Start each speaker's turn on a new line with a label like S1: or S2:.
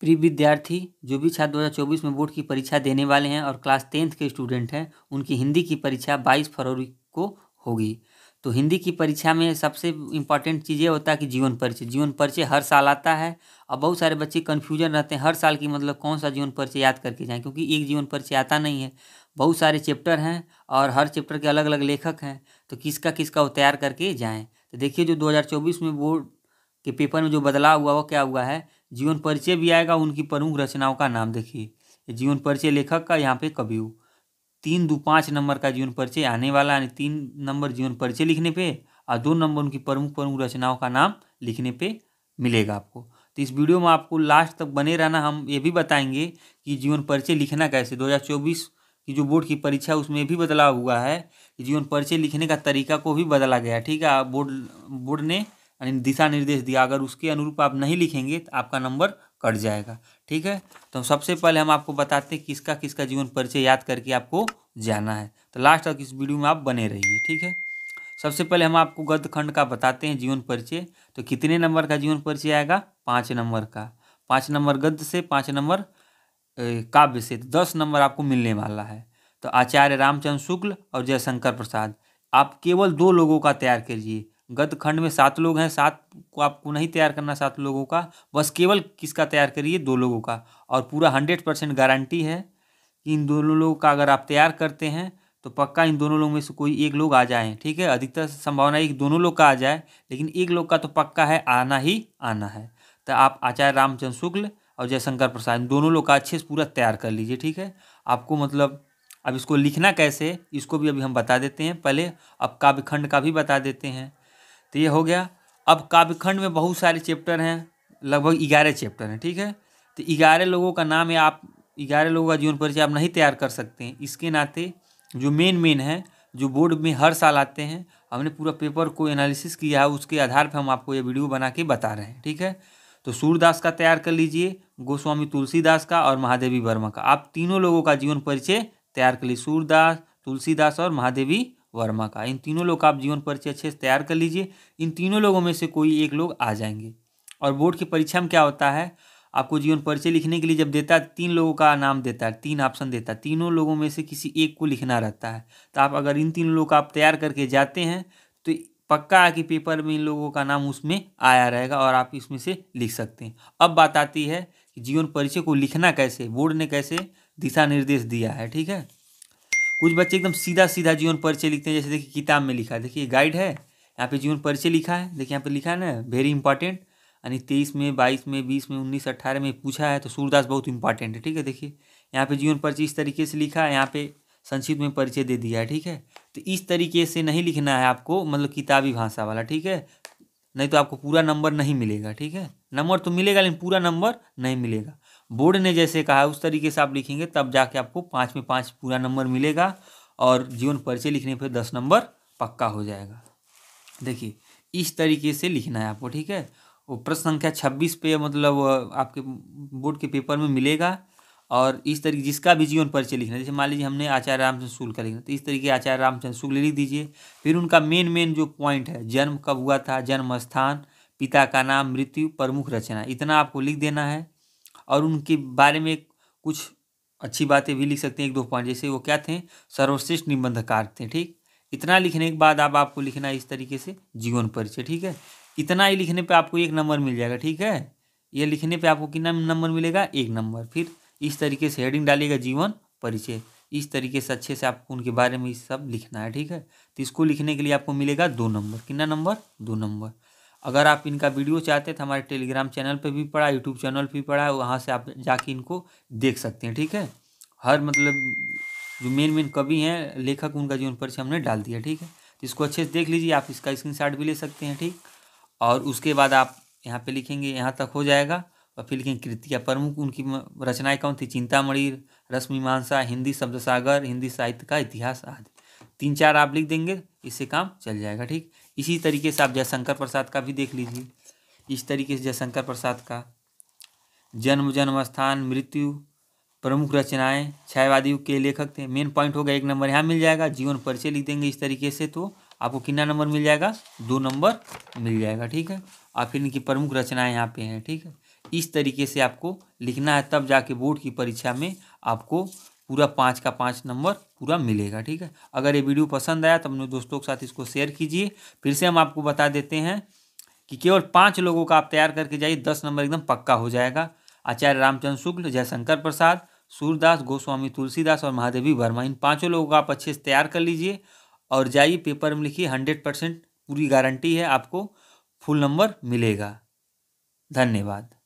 S1: प्रिय विद्यार्थी जो भी छात्र 2024 में बोर्ड की परीक्षा देने वाले हैं और क्लास टेंथ के स्टूडेंट हैं उनकी हिंदी की परीक्षा 22 फरवरी को होगी तो हिंदी की परीक्षा में सबसे इम्पॉर्टेंट चीज़ ये होता है कि जीवन परिचय जीवन परिचय हर साल आता है और बहुत सारे बच्चे कन्फ्यूजन रहते हैं हर साल की मतलब कौन सा जीवन परिचय याद करके जाएँ क्योंकि एक जीवन परिचय आता नहीं है बहुत सारे चैप्टर हैं और हर चैप्टर के अलग अलग लेखक हैं तो किसका किसका वो तैयार करके जाएँ तो देखिए जो दो में बोर्ड के पेपर में जो बदलाव हुआ वो क्या हुआ है जीवन परिचय भी आएगा उनकी प्रमुख रचनाओं का नाम देखिए जीवन परिचय लेखक का यहाँ पे कवि तीन दो पाँच नंबर का जीवन परिचय आने वाला यानी तीन नंबर जीवन परिचय लिखने पे और दो नंबर उनकी प्रमुख प्रमुख रचनाओं का नाम लिखने पे मिलेगा आपको तो इस वीडियो में आपको लास्ट तक बने रहना हम ये भी बताएंगे कि जीवन परिचय लिखना कैसे 2024 की जो बोर्ड की परीक्षा है उसमें भी बदलाव हुआ है कि जीवन परिचय लिखने का तरीका को भी बदला गया ठीक है बोर्ड बोर्ड ने यानी दिशा निर्देश दिया अगर उसके अनुरूप आप नहीं लिखेंगे तो आपका नंबर कट जाएगा ठीक है तो सबसे पहले हम आपको बताते हैं किसका किसका जीवन परिचय याद करके आपको जाना है तो लास्ट तक इस वीडियो में आप बने रहिए ठीक है सबसे पहले हम आपको गद्य खंड का बताते हैं जीवन परिचय तो कितने नंबर का जीवन परिचय आएगा पाँच नंबर का पाँच नंबर गद्य से पाँच नंबर काव्य से तो दस नंबर आपको मिलने वाला है तो आचार्य रामचंद्र शुक्ल और जयशंकर प्रसाद आप केवल दो लोगों का तैयार करिए गद खंड में सात लोग हैं सात को आपको नहीं तैयार करना सात लोगों का बस केवल किसका तैयार करिए दो लोगों का और पूरा हंड्रेड परसेंट गारंटी है कि इन दोनों लोगों का अगर आप तैयार करते हैं तो पक्का इन दोनों लोगों में से कोई एक लोग आ जाए ठीक है अधिकतर संभावना एक दोनों लोग का आ जाए लेकिन एक लोग का तो पक्का है आना ही आना है तो आप आचार्य रामचंद्र शुक्ल और जयशंकर प्रसाद इन दोनों लोग का अच्छे से पूरा तैयार कर लीजिए ठीक है आपको मतलब अब इसको लिखना कैसे इसको भी अभी हम बता देते हैं पहले अब काव्यखंड का भी बता देते हैं तो ये हो गया अब काव्यखंड में बहुत सारे चैप्टर हैं लगभग ग्यारह चैप्टर हैं ठीक है तो ग्यारह लोगों का नाम है आप ग्यारह लोगों का जीवन परिचय आप नहीं तैयार कर सकते हैं इसके नाते जो मेन मेन है जो बोर्ड में हर साल आते हैं हमने पूरा पेपर को एनालिसिस किया है उसके आधार पर हम आपको ये वीडियो बना के बता रहे हैं ठीक है तो सूरदास का तैयार कर लीजिए गोस्वामी तुलसीदास का और महादेवी वर्मा का आप तीनों लोगों का जीवन परिचय तैयार कर लीजिए सूरदास तुलसीदास और महादेवी वर्मा का इन तीनों लोग का आप जीवन परिचय अच्छे से तैयार कर लीजिए इन तीनों लोगों में से कोई एक लोग आ जाएंगे और बोर्ड की परीक्षा में क्या होता है आपको जीवन परिचय लिखने के लिए जब देता है तीन लोगों का नाम देता है तीन ऑप्शन देता है तीनों लोगों में से किसी एक को लिखना रहता है तो आप अगर इन तीनों लोगों का आप तैयार करके जाते हैं तो पक्का है कि पेपर में इन लोगों का नाम उसमें आया रहेगा और आप इसमें से लिख सकते हैं अब बात आती है कि जीवन परिचय को लिखना कैसे बोर्ड ने कैसे दिशा निर्देश दिया है ठीक है कुछ बच्चे एकदम सीधा सीधा जीवन परिचय लिखते हैं जैसे देखिए किताब में लिखा है देखिए गाइड है यहाँ पे जीवन परिचय लिखा है देखिए यहाँ पे लिखा है ना वेरी इंपॉर्टेंट यानी तेईस में बाईस में बीस में उन्नीस अट्ठारह में पूछा है तो सूरदास बहुत इंपॉर्टेंट है ठीक है देखिए यहाँ पे जीवन परिचय इस तरीके से लिखा है यहाँ पे संक्षिप्त में परिचय दे दिया है ठीक है तो इस तरीके से नहीं लिखना है आपको मतलब किताबी भाषा वाला ठीक है नहीं तो आपको पूरा नंबर नहीं मिलेगा ठीक है नंबर तो मिलेगा लेकिन पूरा नंबर नहीं मिलेगा बोर्ड ने जैसे कहा उस तरीके से आप लिखेंगे तब जाके आपको पाँच में पाँच पूरा नंबर मिलेगा और जीवन परिचय लिखने पर दस नंबर पक्का हो जाएगा देखिए इस तरीके से लिखना है आपको ठीक है वो प्रश्न संख्या छब्बीस पे मतलब आपके बोर्ड के पेपर में मिलेगा और इस तरीके जिसका भी जीवन परिचय लिखना है जैसे मान लीजिए हमने आचार्य रामचंद्र शुल्क का लिखना तो इस तरीके आचार्य रामचंद्र शुल्क लिख दीजिए फिर उनका मेन मेन जो पॉइंट है जन्म कब हुआ था जन्म स्थान पिता का नाम मृत्यु प्रमुख रचना इतना आपको लिख देना है और उनके बारे में कुछ अच्छी बातें भी लिख सकते हैं एक दो पॉइंट जैसे वो क्या थे सर्वश्रेष्ठ निबंधकार थे ठीक इतना लिखने के बाद अब आपको लिखना है इस तरीके से जीवन परिचय ठीक है इतना ही लिखने पे आपको एक नंबर मिल जाएगा ठीक है ये लिखने पे आपको कितना नंबर मिलेगा एक नंबर फिर इस तरीके से हेडिंग डालिएगा जीवन परिचय इस तरीके से अच्छे से आपको उनके बारे में सब लिखना है ठीक है तो इसको लिखने के लिए आपको मिलेगा दो नंबर कितना नंबर दो नंबर अगर आप इनका वीडियो चाहते हैं तो हमारे टेलीग्राम चैनल पे भी पड़ा यूट्यूब चैनल भी पड़ा है वहाँ से आप जाके इनको देख सकते हैं ठीक है हर मतलब जो मेन मेन कवि हैं लेखक उनका जीवन परिचय हमने डाल दिया ठीक है तो इसको अच्छे से देख लीजिए आप इसका स्क्रीन भी ले सकते हैं ठीक और उसके बाद आप यहाँ पर लिखेंगे यहाँ तक हो जाएगा और फिर लिखेंगे कृतिया प्रमुख उनकी रचनाएँ कौन थी चिंतामणि रश्मिमांसा हिंदी शब्द सागर हिंदी साहित्य का इतिहास आदि तीन चार आप लिख देंगे इससे काम चल जाएगा ठीक इसी तरीके से आप जयशंकर प्रसाद का भी देख लीजिए इस तरीके से जयशंकर प्रसाद का जन्म जन्म स्थान मृत्यु प्रमुख रचनाएं छायावादियों के लेखक थे मेन पॉइंट होगा एक नंबर यहाँ मिल जाएगा जीवन परिचय लिख देंगे इस तरीके से तो आपको कितना नंबर मिल जाएगा दो नंबर मिल जाएगा ठीक है और फिर इनकी प्रमुख रचनाएं यहाँ पे हैं ठीक है इस तरीके से आपको लिखना है तब जाके बोर्ड की परीक्षा में आपको पूरा पाँच का पाँच नंबर पूरा मिलेगा ठीक है अगर ये वीडियो पसंद आया तो अपने दोस्तों के साथ इसको शेयर कीजिए फिर से हम आपको बता देते हैं कि केवल पाँच लोगों का आप तैयार करके जाइए दस नंबर एकदम पक्का हो जाएगा आचार्य रामचंद्र शुक्ल जयशंकर प्रसाद सूरदास गोस्वामी तुलसीदास और महादेवी वर्मा इन पाँचों लोगों का आप अच्छे से तैयार कर लीजिए और जाइए पेपर में लिखिए हंड्रेड परसेंट पूरी गारंटी है आपको फुल नंबर मिलेगा धन्यवाद